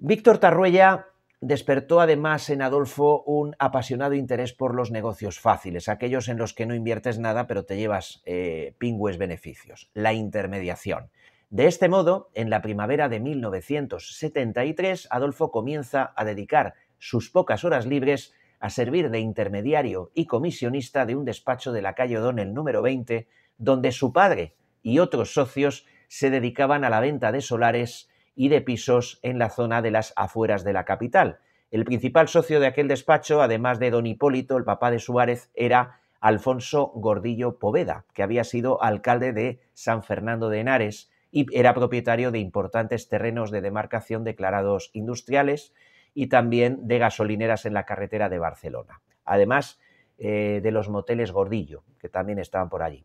Víctor Tarruella despertó además en Adolfo un apasionado interés por los negocios fáciles, aquellos en los que no inviertes nada pero te llevas eh, pingües beneficios, la intermediación. De este modo, en la primavera de 1973, Adolfo comienza a dedicar sus pocas horas libres a servir de intermediario y comisionista de un despacho de la calle O'Donnell número 20, donde su padre y otros socios se dedicaban a la venta de solares y de pisos en la zona de las afueras de la capital. El principal socio de aquel despacho, además de don Hipólito, el papá de Suárez, era Alfonso Gordillo Poveda, que había sido alcalde de San Fernando de Henares y era propietario de importantes terrenos de demarcación declarados industriales y también de gasolineras en la carretera de Barcelona. Además eh, de los moteles Gordillo, que también estaban por allí.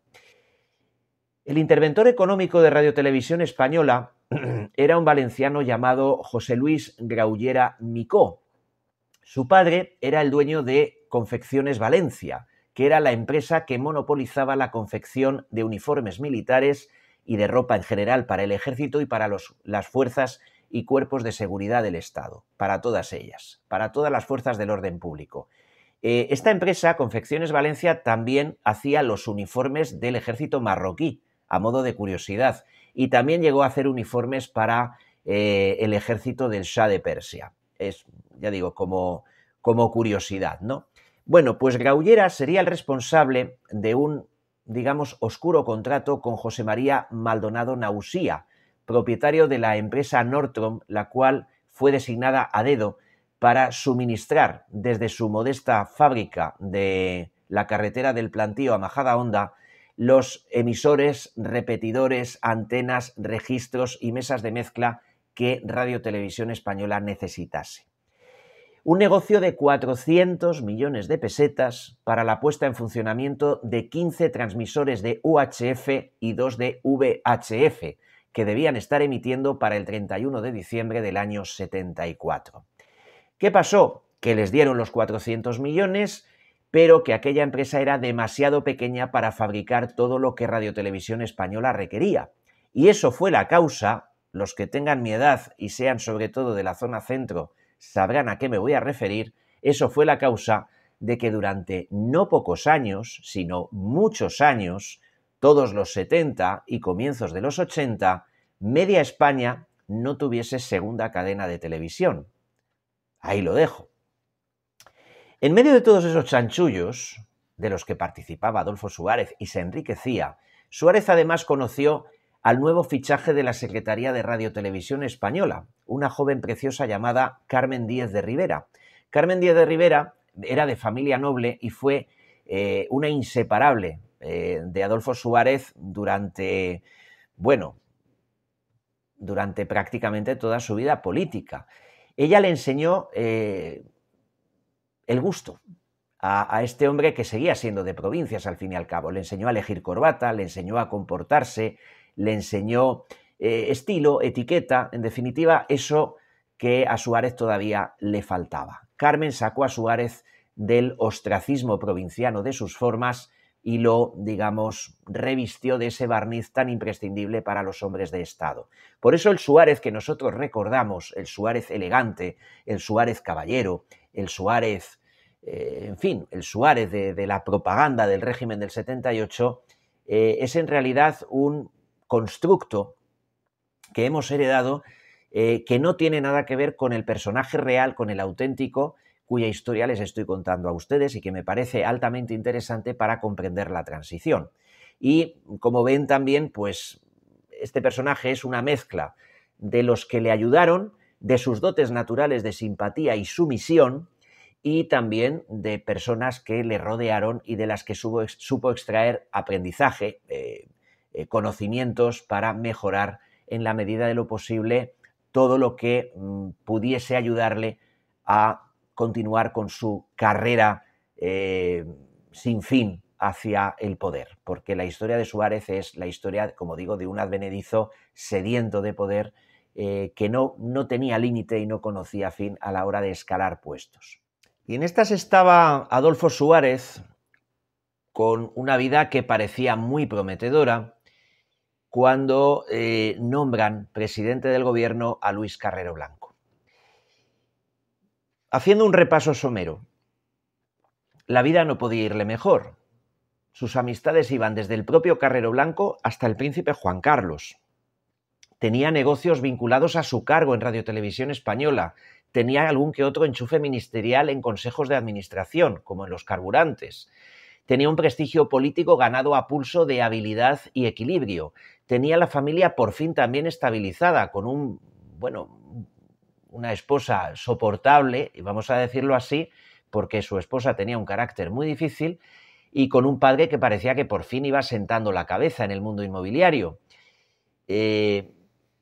El interventor económico de Radiotelevisión Española era un valenciano llamado José Luis Graullera Micó. Su padre era el dueño de Confecciones Valencia, que era la empresa que monopolizaba la confección de uniformes militares y de ropa en general para el ejército y para las fuerzas y cuerpos de seguridad del Estado, para todas ellas, para todas las fuerzas del orden público. Eh, esta empresa, Confecciones Valencia, también hacía los uniformes del ejército marroquí, a modo de curiosidad. Y también llegó a hacer uniformes para eh, el ejército del Shah de Persia. Es, ya digo, como, como curiosidad, ¿no? Bueno, pues Graullera sería el responsable de un, digamos, oscuro contrato con José María Maldonado Nausía, propietario de la empresa Nortrom, la cual fue designada a dedo para suministrar desde su modesta fábrica de la carretera del plantío a Majada Honda los emisores, repetidores, antenas, registros y mesas de mezcla que Radio Televisión Española necesitase. Un negocio de 400 millones de pesetas para la puesta en funcionamiento de 15 transmisores de UHF y 2 de VHF, que debían estar emitiendo para el 31 de diciembre del año 74. ¿Qué pasó? Que les dieron los 400 millones, pero que aquella empresa era demasiado pequeña para fabricar todo lo que Radiotelevisión Española requería. Y eso fue la causa, los que tengan mi edad y sean sobre todo de la zona centro sabrán a qué me voy a referir, eso fue la causa de que durante no pocos años, sino muchos años, todos los 70 y comienzos de los 80, Media España no tuviese segunda cadena de televisión. Ahí lo dejo. En medio de todos esos chanchullos de los que participaba Adolfo Suárez y se enriquecía, Suárez además conoció al nuevo fichaje de la Secretaría de Radio Televisión Española, una joven preciosa llamada Carmen Díez de Rivera. Carmen Díez de Rivera era de familia noble y fue eh, una inseparable eh, de Adolfo Suárez durante, bueno, durante prácticamente toda su vida política. Ella le enseñó eh, el gusto a, este hombre que seguía siendo de provincias al fin y al cabo. Le enseñó a elegir corbata, le enseñó a comportarse, le enseñó eh, estilo, etiqueta, en definitiva, eso que a Suárez todavía le faltaba. Carmen sacó a Suárez del ostracismo provinciano de sus formas y lo, digamos, revistió de ese barniz tan imprescindible para los hombres de Estado. Por eso el Suárez que nosotros recordamos, el Suárez elegante, el Suárez caballero, el Suárez, eh, en fin, el Suárez de, la propaganda del régimen del 78, eh, es en realidad un constructo que hemos heredado eh, que no tiene nada que ver con el personaje real, con el auténtico, cuya historia les estoy contando a ustedes y que me parece altamente interesante para comprender la transición. Y como ven también, pues este personaje es una mezcla de los que le ayudaron, de sus dotes naturales de simpatía y sumisión, y también de personas que le rodearon y de las que supo, extraer aprendizaje, eh, eh, conocimientos para mejorar en la medida de lo posible todo lo que mm, pudiese ayudarle a continuar con su carrera eh, sin fin hacia el poder, porque la historia de Suárez es la historia, como digo, de un advenedizo sediento de poder eh, que no, tenía límite y no conocía fin a la hora de escalar puestos. Y en estas estaba Adolfo Suárez con una vida que parecía muy prometedora cuando eh, nombran presidente del gobierno a Luis Carrero Blanco. Haciendo un repaso somero, la vida no podía irle mejor. Sus amistades iban desde el propio Carrero Blanco hasta el príncipe Juan Carlos, tenía negocios vinculados a su cargo en Radiotelevisión Española, tenía algún que otro enchufe ministerial en consejos de administración, como en los carburantes. Tenía un prestigio político ganado a pulso de habilidad y equilibrio. Tenía la familia por fin también estabilizada, con un, bueno, una esposa soportable, y vamos a decirlo así, porque su esposa tenía un carácter muy difícil, y con un padre que parecía que por fin iba sentando la cabeza en el mundo inmobiliario. Eh,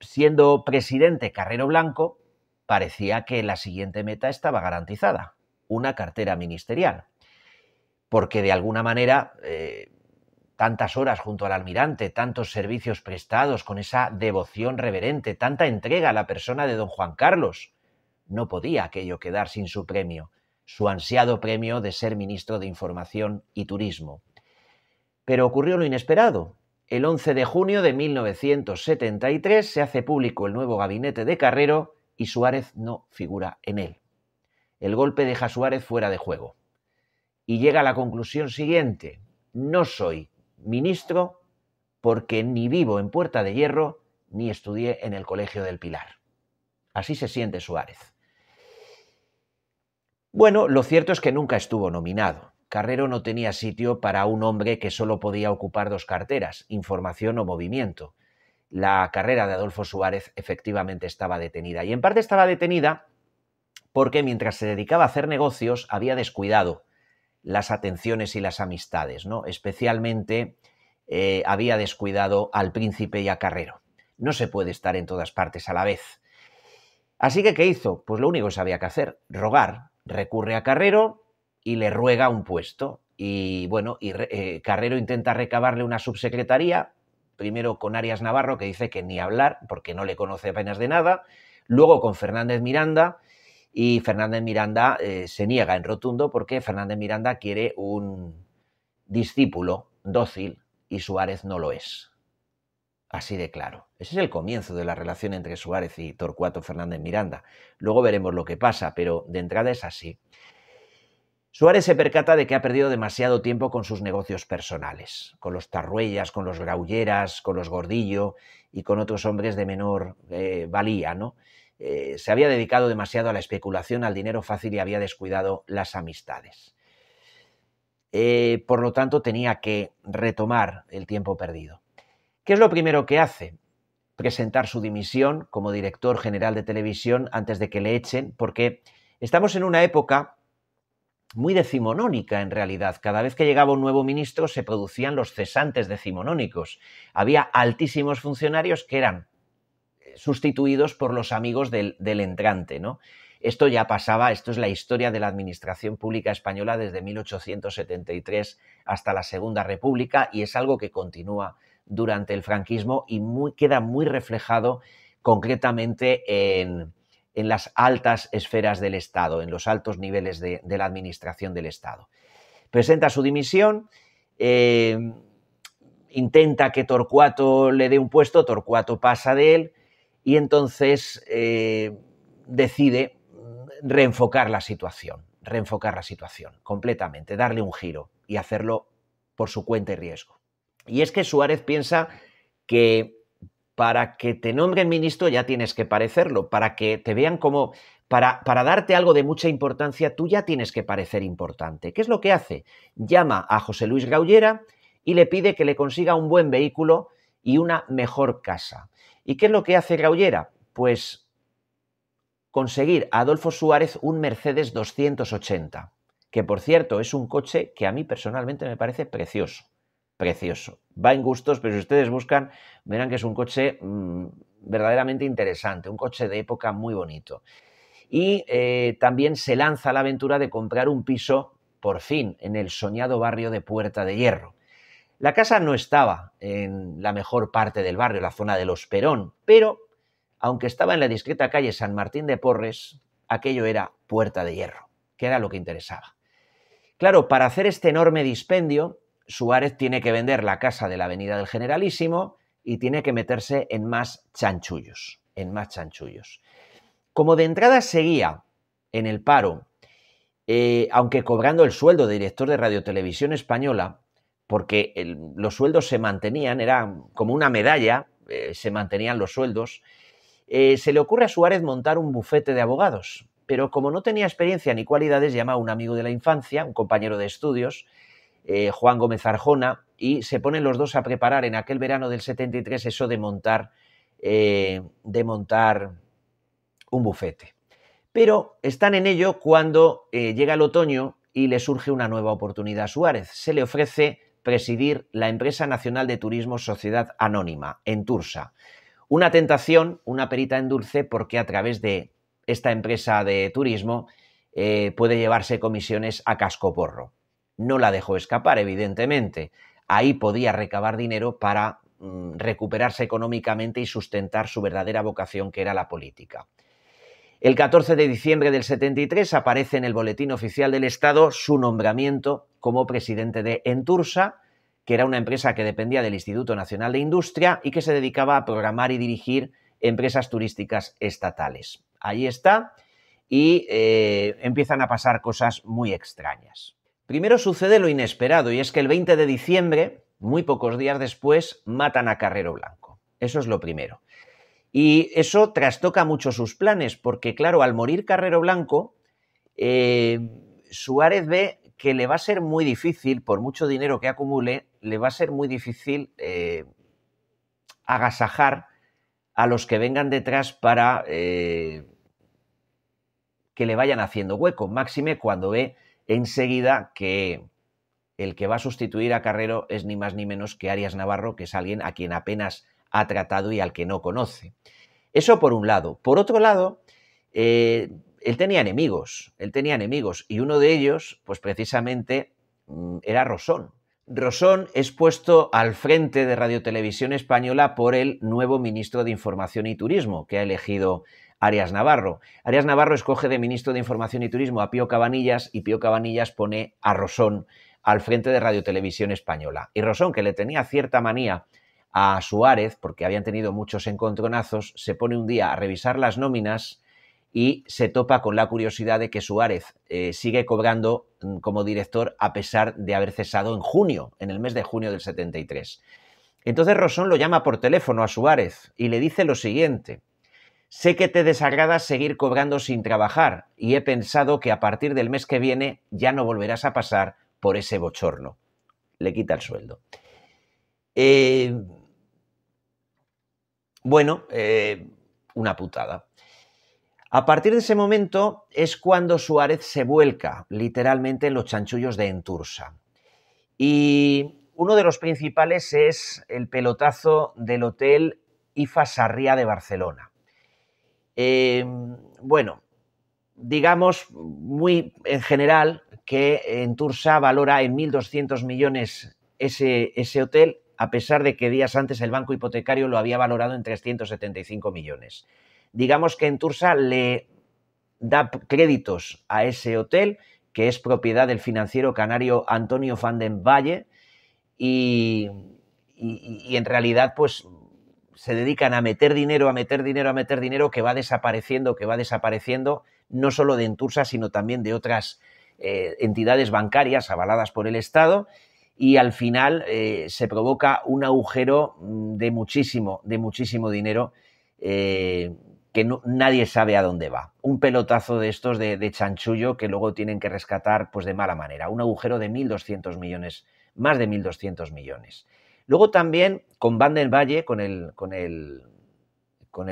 siendo presidente Carrero Blanco, parecía que la siguiente meta estaba garantizada, una cartera ministerial. Porque de alguna manera, eh, tantas horas junto al almirante, tantos servicios prestados, con esa devoción reverente, tanta entrega a la persona de don Juan Carlos, no podía aquello quedar sin su premio, su ansiado premio de ser ministro de Información y Turismo. Pero ocurrió lo inesperado. El 11 de junio de 1973 se hace público el nuevo gabinete de Carrero y Suárez no figura en él. El golpe deja a Suárez fuera de juego. Y llega a la conclusión siguiente, no soy ministro porque ni vivo en Puerta de Hierro ni estudié en el Colegio del Pilar. Así se siente Suárez. Bueno, lo cierto es que nunca estuvo nominado. Carrero no tenía sitio para un hombre que solo podía ocupar dos carteras, información o movimiento. La carrera de Adolfo Suárez efectivamente estaba detenida. Y en parte estaba detenida porque mientras se dedicaba a hacer negocios había descuidado las atenciones y las amistades, ¿no? Especialmente eh, había descuidado al príncipe y a Carrero. No se puede estar en todas partes a la vez. Así que, ¿qué hizo? Pues lo único que sabía que hacer, rogar. Recurre a Carrero, y le ruega un puesto. Y bueno, y, eh, Carrero intenta recabarle una subsecretaría, primero con Arias Navarro, que dice que ni hablar, porque no le conoce apenas de nada, luego con Fernández Miranda, y Fernández Miranda eh, se niega en rotundo porque Fernández Miranda quiere un discípulo dócil y Suárez no lo es. Así de claro. Ese es el comienzo de la relación entre Suárez y Torcuato Fernández Miranda. Luego veremos lo que pasa, pero de entrada es así. Suárez se percata de que ha perdido demasiado tiempo con sus negocios personales, con los Tarruellas, con los Graulleras, con los Gordillo y con otros hombres de menor eh, valía, ¿no? Eh, se había dedicado demasiado a la especulación, al dinero fácil y había descuidado las amistades. Eh, por lo tanto, tenía que retomar el tiempo perdido. ¿Qué es lo primero que hace? Presentar su dimisión como director general de televisión antes de que le echen, porque estamos en una época muy decimonónica en realidad. Cada vez que llegaba un nuevo ministro se producían los cesantes decimonónicos. Había altísimos funcionarios que eran eh, sustituidos por los amigos del, entrante, ¿no? Esto ya pasaba, esto es la historia de la administración pública española desde 1873 hasta la Segunda República y es algo que continúa durante el franquismo y queda muy reflejado concretamente en, en las altas esferas del Estado, en los altos niveles de, la administración del Estado. Presenta su dimisión, eh, intenta que Torcuato le dé un puesto, Torcuato pasa de él y entonces eh, decide reenfocar la situación, reenfocar la situación completamente, darle un giro y hacerlo por su cuenta y riesgo. Y es que Suárez piensa que para que te nombren ministro ya tienes que parecerlo, para que te vean como, para, para, darte algo de mucha importancia, tú ya tienes que parecer importante. ¿Qué es lo que hace? Llama a José Luis Gaullera y le pide que le consiga un buen vehículo y una mejor casa. ¿Y qué es lo que hace Gaullera? Pues conseguir a Adolfo Suárez un Mercedes 280, que por cierto es un coche que a mí personalmente me parece precioso precioso. Va en gustos, pero si ustedes buscan, verán que es un coche mm, verdaderamente interesante, un coche de época muy bonito. Y eh, también se lanza la aventura de comprar un piso, por fin, en el soñado barrio de Puerta de Hierro. La casa no estaba en la mejor parte del barrio, la zona de Los Perón, pero aunque estaba en la discreta calle San Martín de Porres, aquello era Puerta de Hierro, que era lo que interesaba. Claro, para hacer este enorme dispendio, Suárez tiene que vender la casa de la Avenida del Generalísimo y tiene que meterse en más chanchullos, en más chanchullos. Como de entrada seguía en el paro, eh, aunque cobrando el sueldo de director de Radiotelevisión Española, porque los sueldos se mantenían, era como una medalla, eh, se mantenían los sueldos, eh, se le ocurre a Suárez montar un bufete de abogados, pero como no tenía experiencia ni cualidades, llama a un amigo de la infancia, un compañero de estudios, eh, Juan Gómez Arjona, y se ponen los dos a preparar en aquel verano del 73 eso de montar, eh, de montar un bufete. Pero están en ello cuando eh, llega el otoño y le surge una nueva oportunidad a Suárez. Se le ofrece presidir la empresa nacional de turismo Sociedad Anónima, en Tursa. Una tentación, una perita en dulce, porque a través de esta empresa de turismo puede llevarse comisiones a casco porro no la dejó escapar, evidentemente. Ahí podía recabar dinero para mm, recuperarse económicamente y sustentar su verdadera vocación, que era la política. El 14 de diciembre del 73 aparece en el Boletín Oficial del Estado su nombramiento como presidente de Entursa, que era una empresa que dependía del Instituto Nacional de Industria y que se dedicaba a programar y dirigir empresas turísticas estatales. Ahí está, y eh, empiezan a pasar cosas muy extrañas. Primero sucede lo inesperado y es que el 20 de diciembre, muy pocos días después, matan a Carrero Blanco. Eso es lo primero. Y eso trastoca mucho sus planes, porque claro, al morir Carrero Blanco, eh, Suárez ve que le va a ser muy difícil, por mucho dinero que acumule, le va a ser muy difícil eh, agasajar a los que vengan detrás para eh, que le vayan haciendo hueco. Máxime cuando ve enseguida que el que va a sustituir a Carrero es ni más ni menos que Arias Navarro, que es alguien a quien apenas ha tratado y al que no conoce. Eso por un lado. Por otro lado, eh, él tenía enemigos, él tenía enemigos, y uno de ellos, pues precisamente, mm, era Rosón. Rosón es puesto al frente de Radio Televisión Española por el nuevo ministro de Información y Turismo que ha elegido Arias Navarro. Arias Navarro escoge de ministro de Información y Turismo a Pío Cabanillas y Pío Cabanillas pone a Rosón al frente de Radiotelevisión Española. Y Rosón, que le tenía cierta manía a Suárez, porque habían tenido muchos encontronazos, se pone un día a revisar las nóminas y se topa con la curiosidad de que Suárez eh, sigue cobrando mm, como director a pesar de haber cesado en junio, en el mes de junio del 73. Entonces Rosón lo llama por teléfono a Suárez y le dice lo siguiente, Sé que te desagrada seguir cobrando sin trabajar y he pensado que a partir del mes que viene ya no volverás a pasar por ese bochorno. Le quita el sueldo. Eh, bueno, eh, una putada. A partir de ese momento es cuando Suárez se vuelca literalmente en los chanchullos de Entursa. Y uno de los principales es el pelotazo del Hotel Ifa Sarria de Barcelona. Eh, bueno, digamos muy en general que en Tursa valora en 1.200 millones ese, ese hotel, a pesar de que días antes el banco hipotecario lo había valorado en 375 millones. Digamos que en Tursa le da créditos a ese hotel, que es propiedad del financiero canario Antonio Van den Valle, y en realidad, pues se dedican a meter dinero, a meter dinero, a meter dinero, que va desapareciendo, que va desapareciendo, no solo de Entursa, sino también de otras eh, entidades bancarias avaladas por el Estado, y al final eh, se provoca un agujero mm, de muchísimo, de muchísimo dinero eh, que nadie sabe a dónde va. Un pelotazo de estos de, chanchullo que luego tienen que rescatar pues de mala manera. Un agujero de 1.200 millones, más de 1.200 millones. Luego también con Van Valle, con el,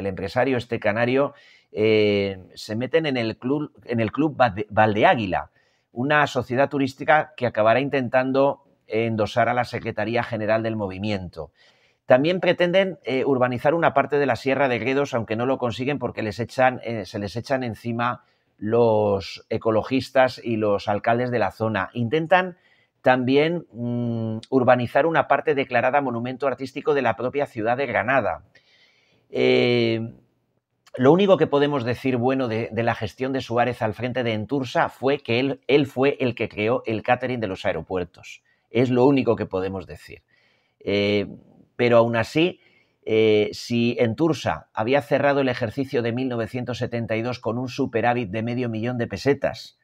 empresario este canario, eh, se meten en el club, en el club Valdeáguila, una sociedad turística que acabará intentando endosar a la Secretaría General del Movimiento. También pretenden eh, urbanizar una parte de la Sierra de Gredos, aunque no lo consiguen porque les eh, se les echan encima los ecologistas y los alcaldes de la zona. Intentan también mm, urbanizar una parte declarada monumento artístico de la propia ciudad de Granada. Eh, lo único que podemos decir bueno de, la gestión de Suárez al frente de Entursa fue que él, él, fue el que creó el catering de los aeropuertos. Es lo único que podemos decir. Eh, pero aún así, eh, si Entursa había cerrado el ejercicio de 1972 con un superávit de medio millón de pesetas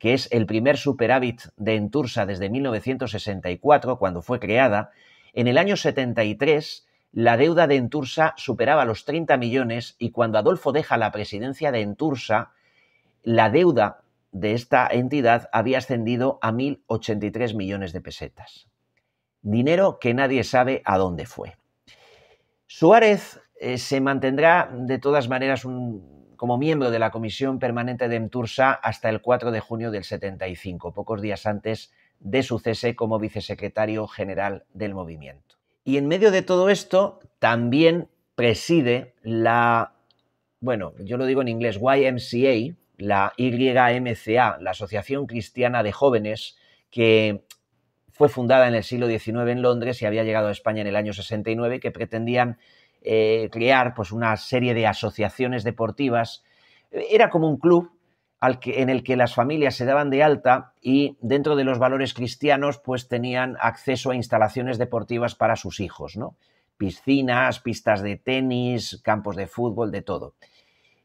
que es el primer superávit de Entursa desde 1964, cuando fue creada, en el año 73 la deuda de Entursa superaba los 30 millones y cuando Adolfo deja la presidencia de Entursa, la deuda de esta entidad había ascendido a 1.083 millones de pesetas. Dinero que nadie sabe a dónde fue. Suárez eh, se mantendrá de todas maneras un como miembro de la Comisión Permanente de MTURSA hasta el 4 de junio del 75, pocos días antes de su cese como vicesecretario general del movimiento. Y en medio de todo esto, también preside la, bueno, yo lo digo en inglés, YMCA, la YMCA, la Asociación Cristiana de Jóvenes, que fue fundada en el siglo XIX en Londres y había llegado a España en el año 69, que pretendían eh, crear pues, una serie de asociaciones deportivas. Era como un club al que, en el que las familias se daban de alta y dentro de los valores cristianos pues tenían acceso a instalaciones deportivas para sus hijos, ¿no? Piscinas, pistas de tenis, campos de fútbol, de todo.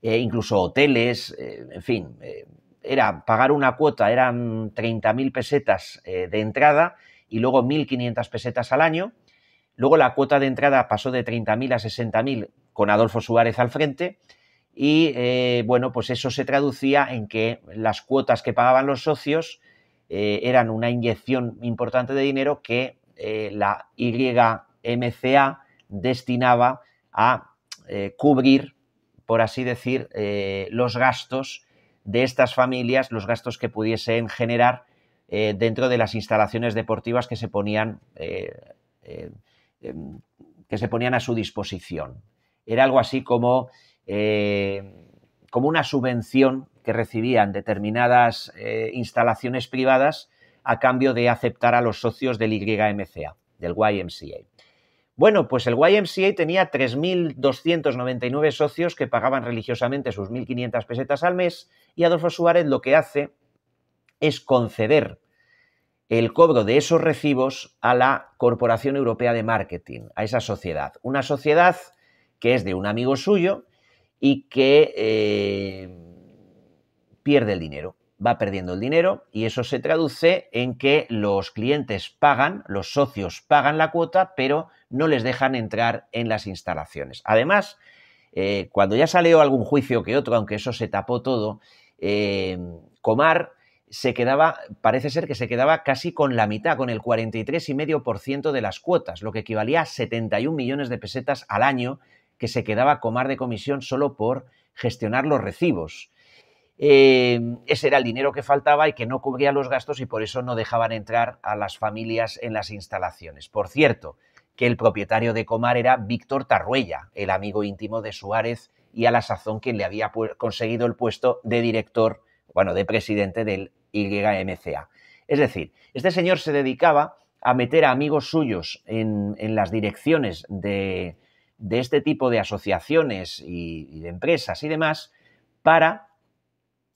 E incluso hoteles, eh, en fin, eh, era pagar una cuota, eran 30.000 pesetas de entrada y luego 1.500 pesetas al año Luego la cuota de entrada pasó de 30.000 a 60.000 con Adolfo Suárez al frente. Y eh, bueno, pues eso se traducía en que las cuotas que pagaban los socios eh, eran una inyección importante de dinero que eh, la YMCA destinaba a cubrir, por así decir, los gastos de estas familias, los gastos que pudiesen generar dentro de las instalaciones deportivas que se ponían Em, que se ponían a su disposición. Era algo así como, eh, como una subvención que recibían determinadas eh, instalaciones privadas a cambio de aceptar a los socios del YMCA, del YMCA. Bueno, pues el YMCA tenía 3.299 socios que pagaban religiosamente sus 1.500 pesetas al mes y Adolfo Suárez lo que hace es conceder el cobro de esos recibos a la Corporación Europea de Marketing, a esa sociedad. Una sociedad que es de un amigo suyo y que eh, pierde el dinero, va perdiendo el dinero y eso se traduce en que los clientes pagan, los socios pagan la cuota, pero no les dejan entrar en las instalaciones. Además, eh, cuando ya salió algún juicio que otro, aunque eso se tapó todo, eh, Comar se quedaba, parece ser que se quedaba casi con la mitad, con el 43,5% de las cuotas, lo que equivalía a 71 millones de pesetas al año que se quedaba Comar de comisión solo por gestionar los recibos. Eh, ese era el dinero que faltaba y que no cubría los gastos y por eso no dejaban entrar a las familias en las instalaciones. Por cierto, que el propietario de Comar era Víctor Tarruella, el amigo íntimo de Suárez y a la sazón quien le había conseguido el puesto de director bueno, de presidente del YMCA. Es decir, este señor se dedicaba a meter a amigos suyos en, las direcciones de, este tipo de asociaciones y de empresas y demás para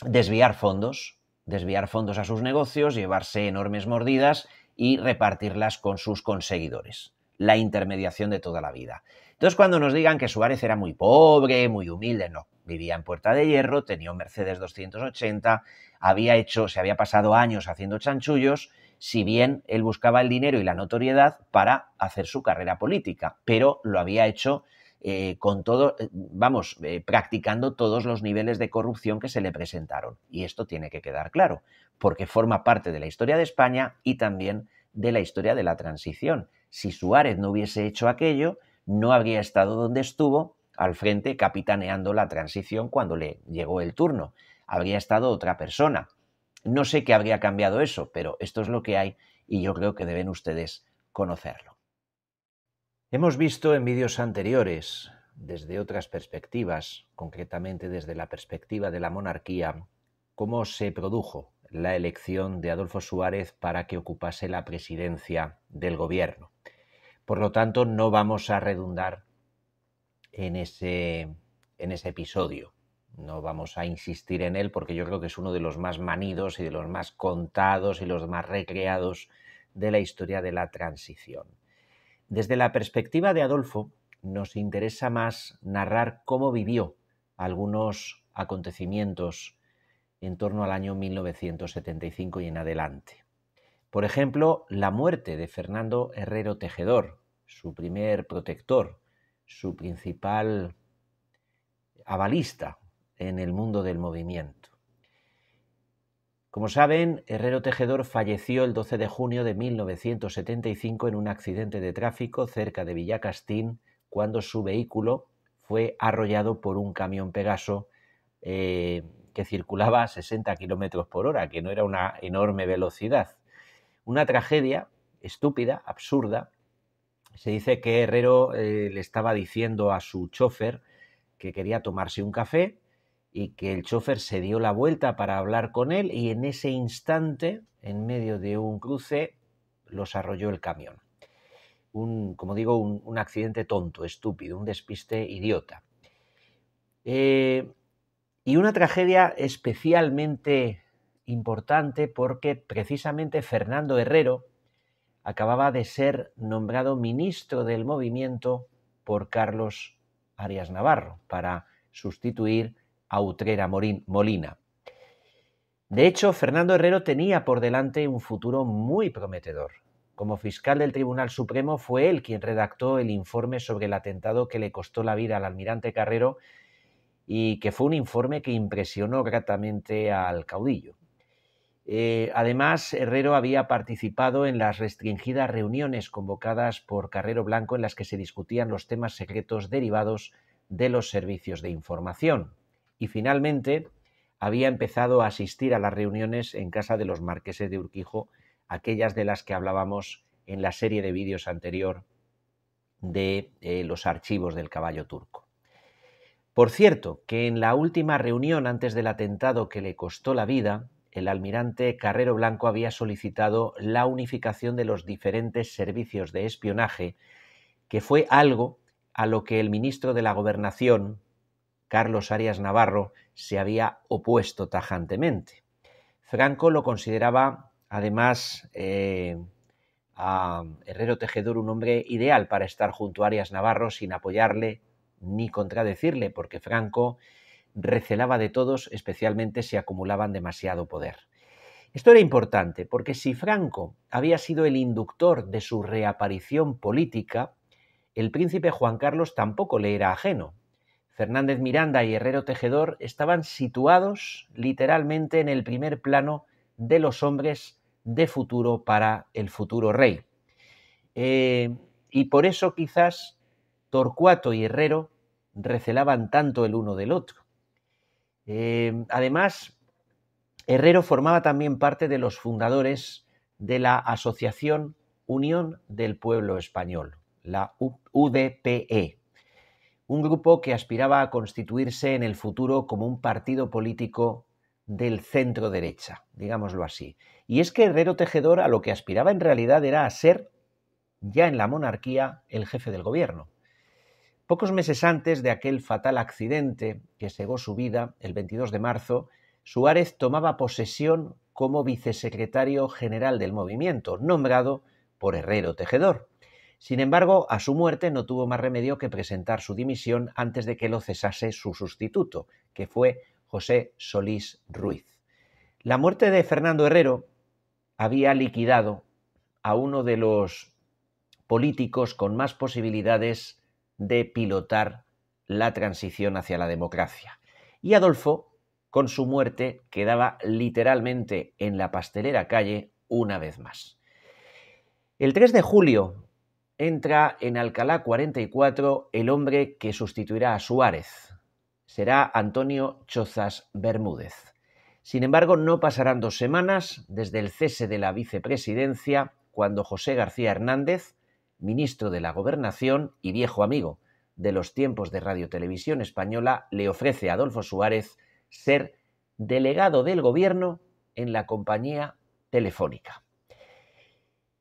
desviar fondos, desviar fondos a sus negocios, llevarse enormes mordidas y repartirlas con sus conseguidores la intermediación de toda la vida. Entonces, cuando nos digan que Suárez era muy pobre, muy humilde, no. Vivía en Puerta de Hierro, tenía un Mercedes 280, había hecho, se había pasado años haciendo chanchullos, si bien él buscaba el dinero y la notoriedad para hacer su carrera política, pero lo había hecho eh, con todo, eh, vamos, eh, practicando todos los niveles de corrupción que se le presentaron. Y esto tiene que quedar claro, porque forma parte de la historia de España y también de la historia de la transición si Suárez no hubiese hecho aquello, no habría estado donde estuvo, al frente capitaneando la transición cuando le llegó el turno. Habría estado otra persona. No sé qué habría cambiado eso, pero esto es lo que hay y yo creo que deben ustedes conocerlo. Hemos visto en vídeos anteriores, desde otras perspectivas, concretamente desde la perspectiva de la monarquía, cómo se produjo la elección de Adolfo Suárez para que ocupase la presidencia del gobierno. Por lo tanto, no vamos a redundar en ese, episodio. No vamos a insistir en él porque yo creo que es uno de los más manidos y de los más contados y los más recreados de la historia de la transición. Desde la perspectiva de Adolfo, nos interesa más narrar cómo vivió algunos acontecimientos en torno al año 1975 y en adelante. Por ejemplo, la muerte de Fernando Herrero Tejedor, su primer protector, su principal avalista en el mundo del movimiento. Como saben, Herrero Tejedor falleció el 12 de junio de 1975 en un accidente de tráfico cerca de Villacastín cuando su vehículo fue arrollado por un camión Pegaso eh, que circulaba a 60 kilómetros por hora, que no era una enorme velocidad. Una tragedia estúpida, absurda, se dice que Herrero eh, le estaba diciendo a su chofer que quería tomarse un café y que el chofer se dio la vuelta para hablar con él y en ese instante, en medio de un cruce, los arrolló el camión. Un, como digo, un, accidente tonto, estúpido, un despiste idiota. Eh, y una tragedia especialmente importante porque precisamente Fernando Herrero acababa de ser nombrado ministro del movimiento por Carlos Arias Navarro para sustituir a Utrera Molina. De hecho, Fernando Herrero tenía por delante un futuro muy prometedor. Como fiscal del Tribunal Supremo fue él quien redactó el informe sobre el atentado que le costó la vida al almirante Carrero y que fue un informe que impresionó gratamente al caudillo. Eh, además, Herrero había participado en las restringidas reuniones convocadas por Carrero Blanco en las que se discutían los temas secretos derivados de los servicios de información. Y finalmente, había empezado a asistir a las reuniones en casa de los marqueses de Urquijo, aquellas de las que hablábamos en la serie de vídeos anterior de eh, los archivos del caballo turco. Por cierto, que en la última reunión antes del atentado que le costó la vida, el almirante Carrero Blanco había solicitado la unificación de los diferentes servicios de espionaje, que fue algo a lo que el ministro de la Gobernación, Carlos Arias Navarro, se había opuesto tajantemente. Franco lo consideraba, además, eh, a Herrero Tejedor un hombre ideal para estar junto a Arias Navarro sin apoyarle ni contradecirle, porque Franco recelaba de todos, especialmente si acumulaban demasiado poder. Esto era importante porque si Franco había sido el inductor de su reaparición política, el príncipe Juan Carlos tampoco le era ajeno. Fernández Miranda y Herrero Tejedor estaban situados literalmente en el primer plano de los hombres de futuro para el futuro rey. Eh, y por eso quizás Torcuato y Herrero recelaban tanto el uno del otro. Em, además, Herrero formaba también parte de los fundadores de la Asociación Unión del Pueblo Español, la UDPE, un grupo que aspiraba a constituirse en el futuro como un partido político del centro derecha, digámoslo así. Y es que Herrero Tejedor a lo que aspiraba en realidad era a ser, ya en la monarquía, el jefe del gobierno. Pocos meses antes de aquel fatal accidente que cegó su vida, el 22 de marzo, Suárez tomaba posesión como vicesecretario general del movimiento, nombrado por Herrero Tejedor. Sin embargo, a su muerte no tuvo más remedio que presentar su dimisión antes de que lo cesase su sustituto, que fue José Solís Ruiz. La muerte de Fernando Herrero había liquidado a uno de los políticos con más posibilidades de pilotar la transición hacia la democracia. Y Adolfo, con su muerte, quedaba literalmente en la pastelera calle una vez más. El 3 de julio entra en Alcalá 44 el hombre que sustituirá a Suárez. Será Antonio Chozas Bermúdez. Sin embargo, no pasarán dos semanas desde el cese de la vicepresidencia cuando José García Hernández, ministro de la Gobernación y viejo amigo de los tiempos de Radio Televisión Española, le ofrece a Adolfo Suárez ser delegado del gobierno en la compañía telefónica.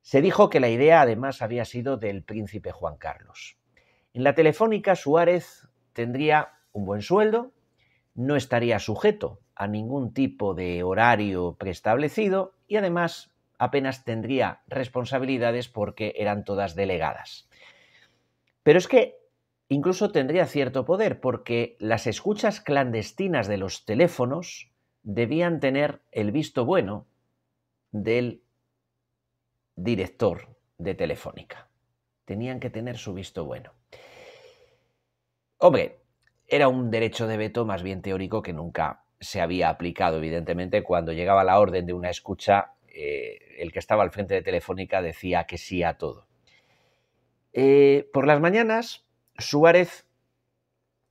Se dijo que la idea además había sido del príncipe Juan Carlos. En la telefónica Suárez tendría un buen sueldo, no estaría sujeto a ningún tipo de horario preestablecido y además apenas tendría responsabilidades porque eran todas delegadas. Pero es que incluso tendría cierto poder porque las escuchas clandestinas de los teléfonos debían tener el visto bueno del director de Telefónica. Tenían que tener su visto bueno. Hombre, era un derecho de veto más bien teórico que nunca se había aplicado, evidentemente, cuando llegaba la orden de una escucha eh, el que estaba al frente de Telefónica decía que sí a todo. Eh, por las mañanas, Suárez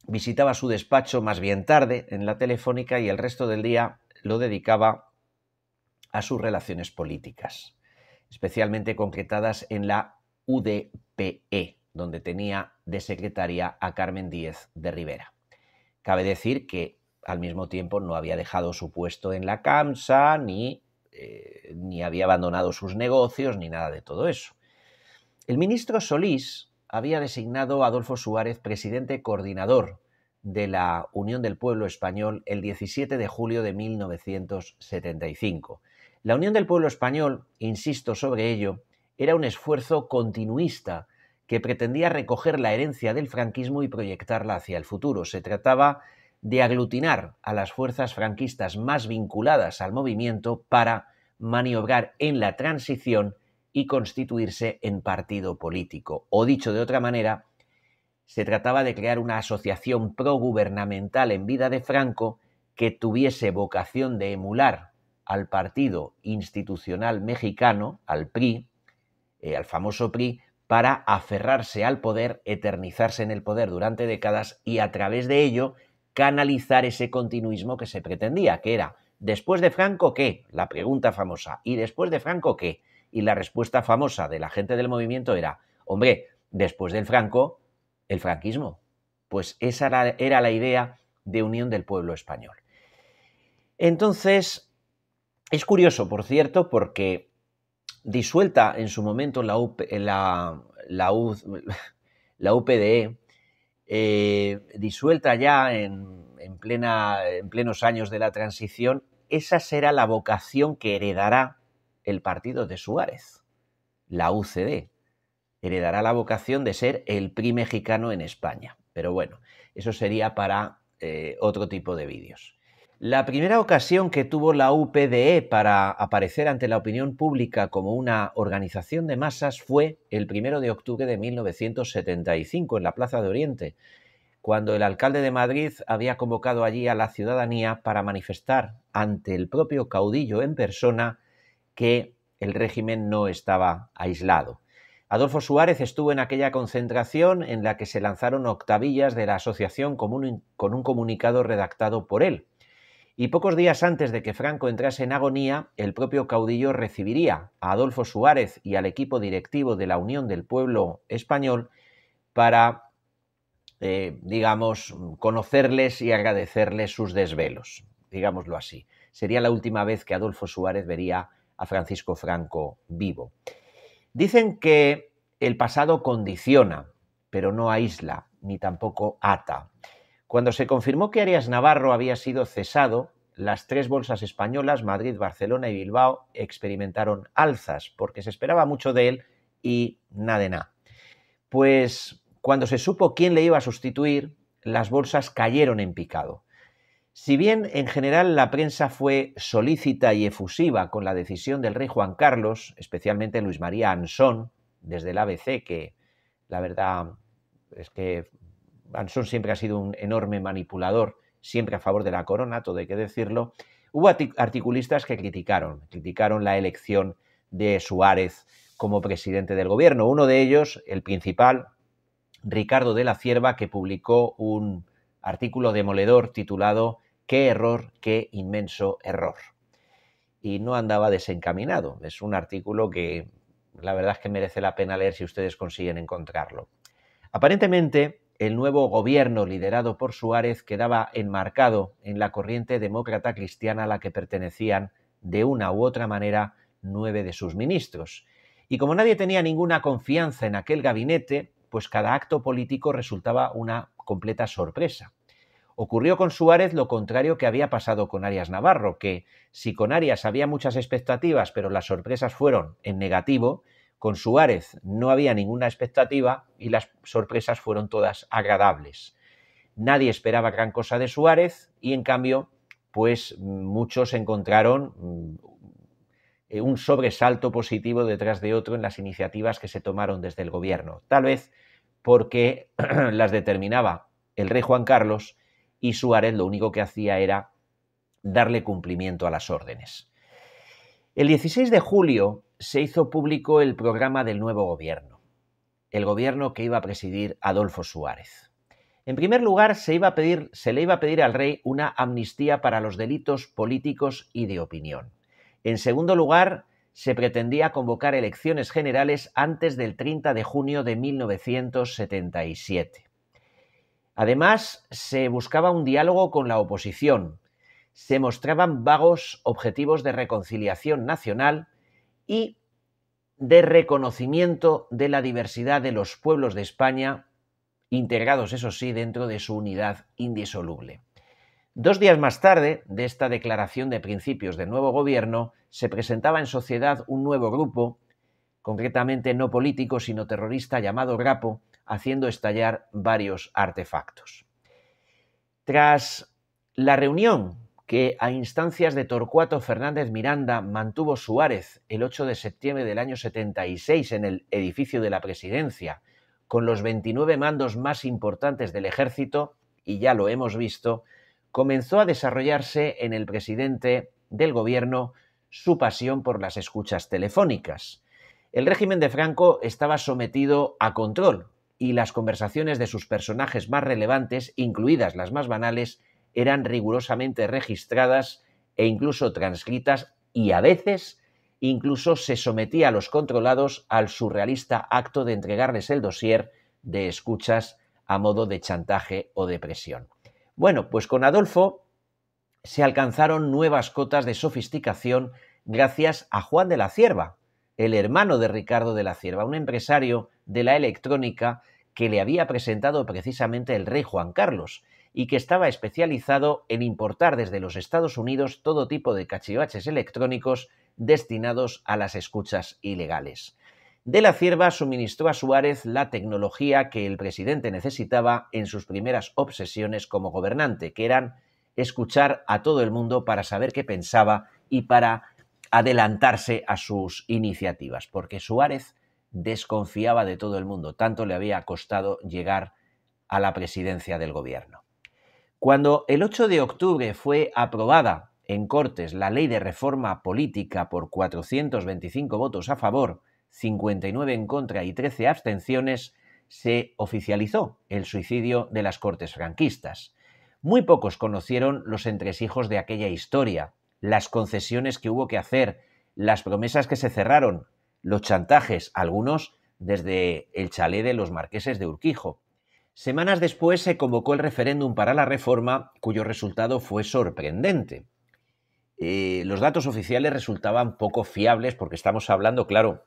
visitaba su despacho más bien tarde en la Telefónica y el resto del día lo dedicaba a sus relaciones políticas, especialmente concretadas en la UDPE, donde tenía de secretaria a Carmen Díez de Rivera. Cabe decir que al mismo tiempo no había dejado su puesto en la CAMSA ni eh, ni había abandonado sus negocios, ni nada de todo eso. El ministro Solís había designado a Adolfo Suárez presidente coordinador de la Unión del Pueblo Español el 17 de julio de 1975. La Unión del Pueblo Español, insisto sobre ello, era un esfuerzo continuista que pretendía recoger la herencia del franquismo y proyectarla hacia el futuro. Se trataba de aglutinar a las fuerzas franquistas más vinculadas al movimiento para maniobrar en la transición y constituirse en partido político. O dicho de otra manera, se trataba de crear una asociación progubernamental en vida de Franco que tuviese vocación de emular al partido institucional mexicano, al PRI, eh, al famoso PRI, para aferrarse al poder, eternizarse en el poder durante décadas y a través de ello canalizar ese continuismo que se pretendía, que era después de Franco qué, la pregunta famosa, y después de Franco qué, y la respuesta famosa de la gente del movimiento era, hombre, después del Franco, el franquismo. Pues esa era, la idea de unión del pueblo español. Entonces, es curioso, por cierto, porque disuelta en su momento la, la, la, la UPDE, eh, disuelta ya en, plena, en plenos años de la transición, esa será la vocación que heredará el partido de Suárez, la UCD. Heredará la vocación de ser el PRI mexicano en España. Pero bueno, eso sería para eh, otro tipo de vídeos. La primera ocasión que tuvo la UPDE para aparecer ante la opinión pública como una organización de masas fue el 1 de octubre de 1975 en la Plaza de Oriente, cuando el alcalde de Madrid había convocado allí a la ciudadanía para manifestar ante el propio caudillo en persona que el régimen no estaba aislado. Adolfo Suárez estuvo en aquella concentración en la que se lanzaron octavillas de la asociación con un comunicado redactado por él y pocos días antes de que Franco entrase en agonía, el propio caudillo recibiría a Adolfo Suárez y al equipo directivo de la Unión del Pueblo Español para, eh, digamos, conocerles y agradecerles sus desvelos, digámoslo así. Sería la última vez que Adolfo Suárez vería a Francisco Franco vivo. Dicen que el pasado condiciona, pero no aísla, ni tampoco ata. Cuando se confirmó que Arias Navarro había sido cesado, las tres bolsas españolas, Madrid, Barcelona y Bilbao, experimentaron alzas porque se esperaba mucho de él y nada de nada. Pues cuando se supo quién le iba a sustituir, las bolsas cayeron en picado. Si bien en general la prensa fue solícita y efusiva con la decisión del rey Juan Carlos, especialmente Luis María Ansón, desde el ABC, que la verdad es que Anson siempre ha sido un enorme manipulador, siempre a favor de la corona, todo hay que decirlo. Hubo articulistas que criticaron, criticaron la elección de Suárez como presidente del gobierno. Uno de ellos, el principal, Ricardo de la Cierva, que publicó un artículo demoledor titulado Qué error, qué inmenso error. Y no andaba desencaminado. Es un artículo que la verdad es que merece la pena leer si ustedes consiguen encontrarlo. Aparentemente, el nuevo gobierno liderado por Suárez quedaba enmarcado en la corriente demócrata cristiana a la que pertenecían, de una u otra manera, nueve de sus ministros. Y como nadie tenía ninguna confianza en aquel gabinete, pues cada acto político resultaba una completa sorpresa. Ocurrió con Suárez lo contrario que había pasado con Arias Navarro, que si con Arias había muchas expectativas, pero las sorpresas fueron en negativo, con Suárez no había ninguna expectativa y las sorpresas fueron todas agradables. Nadie esperaba gran cosa de Suárez y en cambio, pues muchos encontraron mm, un sobresalto positivo detrás de otro en las iniciativas que se tomaron desde el gobierno. Tal vez porque las determinaba el rey Juan Carlos y Suárez lo único que hacía era darle cumplimiento a las órdenes. El 16 de julio se hizo público el programa del nuevo gobierno, el gobierno que iba a presidir Adolfo Suárez. En primer lugar, se, le iba a pedir al rey una amnistía para los delitos políticos y de opinión. En segundo lugar, se pretendía convocar elecciones generales antes del 30 de junio de 1977. Además, se buscaba un diálogo con la oposición. Se mostraban vagos objetivos de reconciliación nacional y de reconocimiento de la diversidad de los pueblos de España, integrados, eso sí, dentro de su unidad indisoluble. Dos días más tarde de esta declaración de principios del nuevo gobierno, se presentaba en sociedad un nuevo grupo, concretamente no político sino terrorista llamado Grapo, haciendo estallar varios artefactos. Tras la reunión que a instancias de Torcuato Fernández Miranda mantuvo Suárez el 8 de septiembre del año 76 en el edificio de la presidencia, con los 29 mandos más importantes del ejército, y ya lo hemos visto, comenzó a desarrollarse en el presidente del gobierno su pasión por las escuchas telefónicas. El régimen de Franco estaba sometido a control y las conversaciones de sus personajes más relevantes, incluidas las más banales, eran rigurosamente registradas e incluso transcritas y a veces incluso se sometía a los controlados al surrealista acto de entregarles el dossier de escuchas a modo de chantaje o de presión. Bueno, pues con Adolfo se alcanzaron nuevas cotas de sofisticación gracias a Juan de la Cierva, el hermano de Ricardo de la Cierva, un empresario de la electrónica que le había presentado precisamente el rey Juan Carlos y que estaba especializado en importar desde los Estados Unidos todo tipo de cachivaches electrónicos destinados a las escuchas ilegales. De la Cierva suministró a Suárez la tecnología que el presidente necesitaba en sus primeras obsesiones como gobernante, que eran escuchar a todo el mundo para saber qué pensaba y para adelantarse a sus iniciativas, porque Suárez desconfiaba de todo el mundo, tanto le había costado llegar a la presidencia del gobierno. Cuando el 8 de octubre fue aprobada en Cortes la ley de reforma política por 425 votos a favor, 59 en contra y 13 abstenciones, se oficializó el suicidio de las Cortes franquistas. Muy pocos conocieron los entresijos de aquella historia, las concesiones que hubo que hacer, las promesas que se cerraron, los chantajes, algunos desde el chalet de los marqueses de Urquijo. Semanas después se convocó el referéndum para la reforma, cuyo resultado fue sorprendente. Eh, los datos oficiales resultaban poco fiables porque estamos hablando, claro,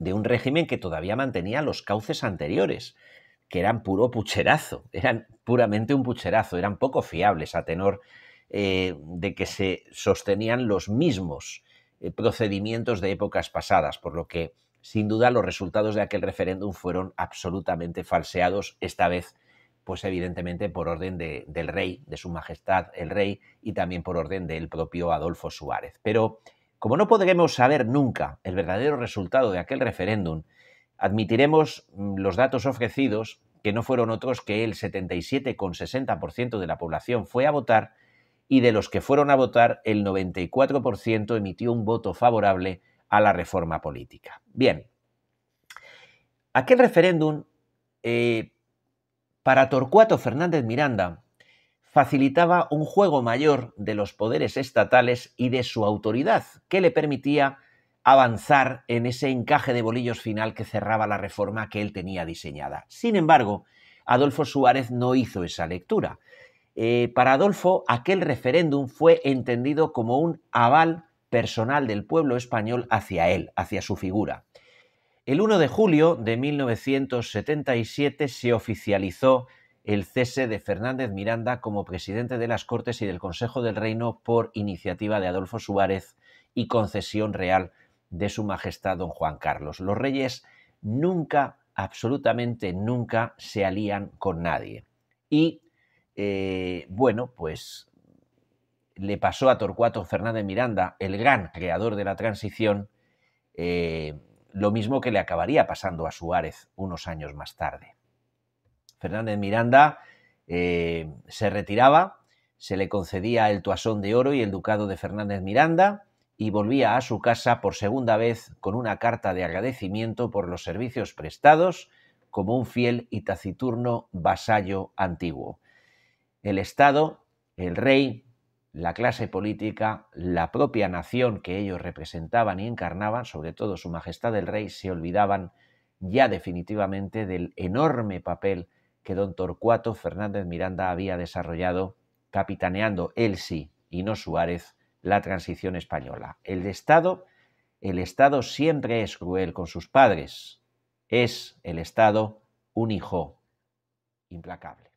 de un régimen que todavía mantenía los cauces anteriores, que eran puro pucherazo, eran puramente un pucherazo, eran poco fiables a tenor eh, de que se sostenían los mismos eh, procedimientos de épocas pasadas, por lo que sin duda, los resultados de aquel referéndum fueron absolutamente falseados, esta vez, pues evidentemente por orden del rey, de su majestad el rey, y también por orden del propio Adolfo Suárez. Pero como no podremos saber nunca el verdadero resultado de aquel referéndum, admitiremos mm, los datos ofrecidos, que no fueron otros que el 77,60% de la población fue a votar y de los que fueron a votar el 94% emitió un voto favorable a la reforma política. Bien, aquel referéndum eh, para Torcuato Fernández Miranda facilitaba un juego mayor de los poderes estatales y de su autoridad, que le permitía avanzar en ese encaje de bolillos final que cerraba la reforma que él tenía diseñada. Sin embargo, Adolfo Suárez no hizo esa lectura. Eh, para Adolfo, aquel referéndum fue entendido como un aval personal del pueblo español hacia él, hacia su figura. El 1 de julio de 1977 se oficializó el cese de Fernández Miranda como presidente de las Cortes y del Consejo del Reino por iniciativa de Adolfo Suárez y concesión real de Su Majestad Don Juan Carlos. Los reyes nunca, absolutamente nunca, se alían con nadie. Y eh, bueno, pues le pasó a Torcuato Fernández Miranda, el gran creador de la transición, eh, lo mismo que le acabaría pasando a Suárez unos años más tarde. Fernández Miranda eh, se retiraba, se le concedía el Toisón de Oro y el Ducado de Fernández Miranda y volvía a su casa por segunda vez con una carta de agradecimiento por los servicios prestados como un fiel y taciturno vasallo antiguo. El Estado, el rey, la clase política, la propia nación que ellos representaban y encarnaban, sobre todo Su Majestad el Rey, se olvidaban ya definitivamente del enorme papel que don Torcuato Fernández Miranda había desarrollado capitaneando él sí y no Suárez la transición española. El Estado, el Estado siempre es cruel con sus padres. Es el Estado un hijo implacable.